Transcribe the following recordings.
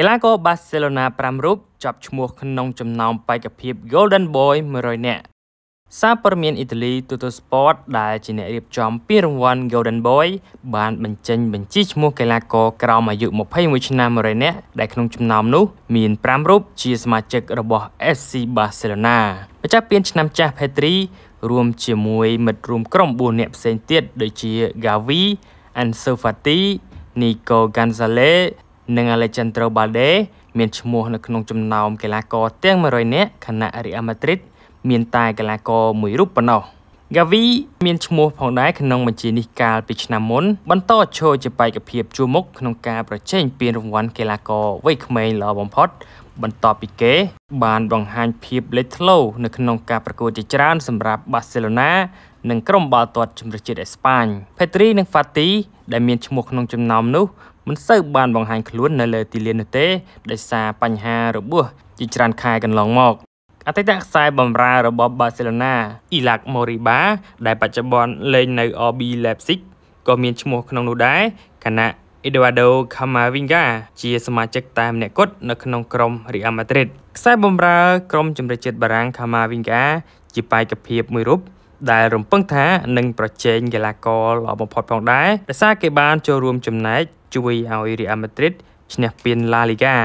កីឡាករបាសេឡូណា5រូបចាប់ឈ្មោះក្នុងចំណោមបេក្ខភាព Golden Boy 100នាក់សារព័ត៌មានអ៊ីតាលី Tutto Sport ដែលជាអ្នករៀបចំពានរង្វាន់ Golden Boy បានបញ្ចេញបញ្ជីឈ្មោះកីឡាករក្រោមអាយុ21ឆ្នាំ100នាក់ដែលក្នុងចំណោមនោះមាន5រូបជាសមាជិករបស់ FC Barcelona ម្ចាស់ពាន ឆ្នាំចាស់ Petri រួមជាមួយមិត្តរួមក្រុម4នាក់ផ្សេងទៀតដូចជា Gavi, Ansu Fati, Nico Gonzalez និង Alejandro Balde មានឈ្មោះនៅក្នុងចំណោម កីឡាករ ទាំង100នាក់ខណៈ Real Madrid មានតែកីឡាករមួយរូបប៉ុណ្ណោះ Gavi មានឈ្មោះផងដែរក្នុងបញ្ជីនេះកាលពីឆ្នាំមុនបន្តឈរជាបេក្ខភាពជួរមុខក្នុងការប្រជែងពានរង្វាន់កីឡាករវ័យក្មេងល្អបំផុតបន្ទាប់ពីគេ បានបង្ហាញភាពលេចធ្លោនៅក្នុងការប្រកួតជាច្រើនសម្រាប់ Barcelona និងក្រុមបាល់ទាត់ជម្រើសជាតិអេស្ប៉ាញ Petri និង Fati ដែលមានឈ្មោះក្នុងចំណោមនោះមិនសូវបានបង្ហាញខ្លួននៅលើទីលាននោះទេដោយសារបញ្ហារបួសជាច្រើនខែកន្លងមកអតីតខ្សែបម្រើរបស់បាសេឡូណាអ៊ីឡាក់ម៉ូរីបាដែលបច្ចុប្បន្នលេងនៅ RB Leipzig ក៏មានឈ្មោះក្នុងនោះដែរខណៈអេដវ៉ាដូខាម៉ាវីងកាជាសមាជិកតែម្នាក់គត់នៅក្នុងក្រុមរីអាម៉ាឌ្រីតខ្សែបម្រើក្រុមជម្រើសជាតិបារាំងខាម៉ាវីងកាជាបេក្ខភាពមួយរូបដែលរំពឹងថានឹងប្រជែងកីឡាករល្អបំផុតផងដែរដោយសារគេបានចូលរួមចំណែកជួយឲ្យ Real Madrid ឈ្នះពាន La Liga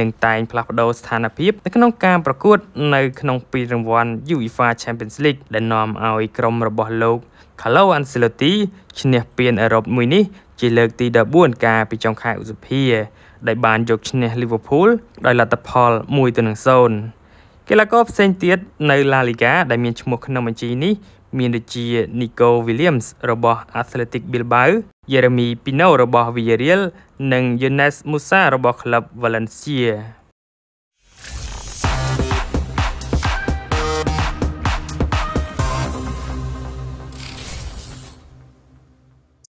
និងតែងផ្លាស់ប្ដូរស្ថានភាពនៅក្នុងការប្រកួតនៅក្នុងពានរង្វាន់ UEFA Champions League ដែលនាំឲ្យក្រុមរបស់លោក Carlo Ancelotti ឈ្នះពានអឺរ៉ុបមួយនេះ ជាលើកទី14កាលពីចុងខែឧសភាដែលបានយកឈ្នះ Liverpool ដោយលទ្ធផល1-0កីឡាករផ្សេងទៀតនៅ La Liga ដែលមានឈ្មោះក្នុងបញ្ជីនេះមានដូចជា Nico Williams របស់ Athletic Bilbao យេរេមីពីណូរបស់វីយ៉ារៀលនិងយូណេសមូសារបស់ក្លឹបវ៉ាឡង់ស៊ីា